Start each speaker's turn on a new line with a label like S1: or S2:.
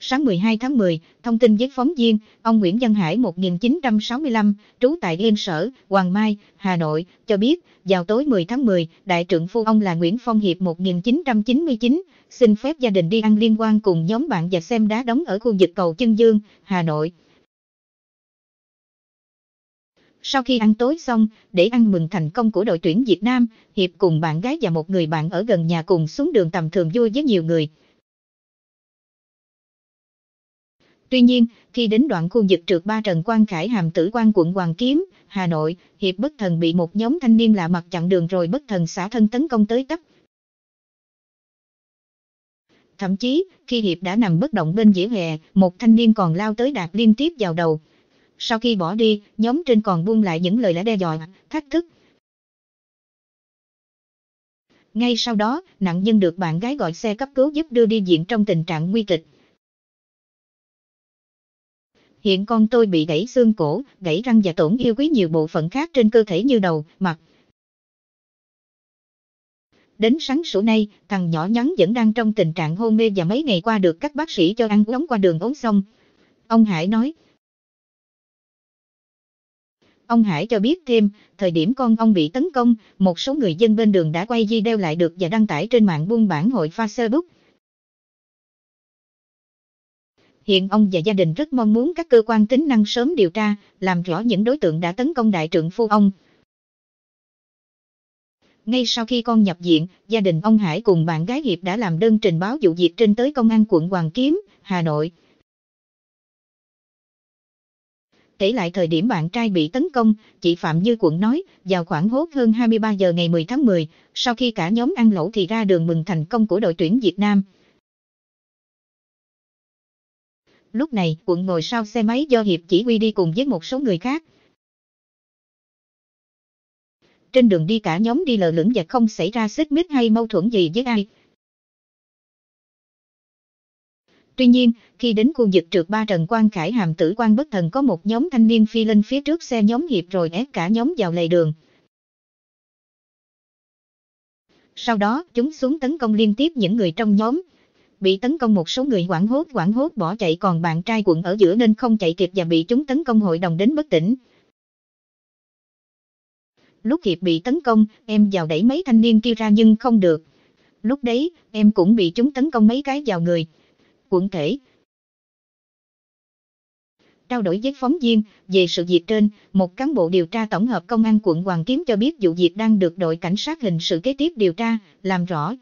S1: sáng 12 tháng 10, thông tin với phóng viên, ông Nguyễn Văn Hải 1965, trú tại Yên Sở, Hoàng Mai, Hà Nội, cho biết, vào tối 10 tháng 10, đại trưởng phu ông là Nguyễn Phong Hiệp 1999, xin phép gia đình đi ăn liên quan cùng nhóm bạn và xem đá đóng ở khu vực cầu Chân Dương, Hà Nội. Sau khi ăn tối xong, để ăn mừng thành công của đội tuyển Việt Nam, Hiệp cùng bạn gái và một người bạn ở gần nhà cùng xuống đường tầm thường vui với nhiều người. Tuy nhiên, khi đến đoạn khu vực trượt ba trần quan khải hàm tử quan quận Hoàng Kiếm, Hà Nội, Hiệp bất thần bị một nhóm thanh niên lạ mặt chặn đường rồi bất thần xả thân tấn công tới tấp. Thậm chí, khi Hiệp đã nằm bất động bên dĩa hè, một thanh niên còn lao tới đạp liên tiếp vào đầu. Sau khi bỏ đi, nhóm trên còn buông lại những lời lẽ đe dọa, thách thức. Ngay sau đó, nạn nhân được bạn gái gọi xe cấp cứu giúp đưa đi diện trong tình trạng nguy kịch. Hiện con tôi bị gãy xương cổ, gãy răng và tổn yêu quý nhiều bộ phận khác trên cơ thể như đầu, mặt. Đến sáng sủa nay, thằng nhỏ nhắn vẫn đang trong tình trạng hôn mê và mấy ngày qua được các bác sĩ cho ăn uống qua đường ống xong. Ông Hải nói. Ông Hải cho biết thêm, thời điểm con ông bị tấn công, một số người dân bên đường đã quay video lại được và đăng tải trên mạng buôn bản hội Facebook. Hiện ông và gia đình rất mong muốn các cơ quan tính năng sớm điều tra, làm rõ những đối tượng đã tấn công đại trượng phu ông. Ngay sau khi con nhập viện, gia đình ông Hải cùng bạn gái Hiệp đã làm đơn trình báo vụ việc trên tới Công an quận Hoàng Kiếm, Hà Nội. Kể lại thời điểm bạn trai bị tấn công, chị Phạm Như Quận nói, vào khoảng hốt hơn 23 giờ ngày 10 tháng 10, sau khi cả nhóm ăn lẩu thì ra đường mừng thành công của đội tuyển Việt Nam. Lúc này, quận ngồi sau xe máy do Hiệp chỉ huy đi cùng với một số người khác. Trên đường đi cả nhóm đi lờ lửng và không xảy ra xích mích hay mâu thuẫn gì với ai. Tuy nhiên, khi đến khu vực trượt ba trần quan khải hàm tử quan bất thần có một nhóm thanh niên phi lên phía trước xe nhóm hiệp rồi ép cả nhóm vào lề đường. Sau đó, chúng xuống tấn công liên tiếp những người trong nhóm, bị tấn công một số người quảng hốt quảng hốt bỏ chạy còn bạn trai quận ở giữa nên không chạy kịp và bị chúng tấn công hội đồng đến bất tỉnh. Lúc kịp bị tấn công, em vào đẩy mấy thanh niên kia ra nhưng không được. Lúc đấy, em cũng bị chúng tấn công mấy cái vào người. Quận thể. Trao đổi với phóng viên, về sự việc trên, một cán bộ điều tra tổng hợp công an quận Hoàng Kiếm cho biết vụ việc đang được đội cảnh sát hình sự kế tiếp điều tra, làm rõ.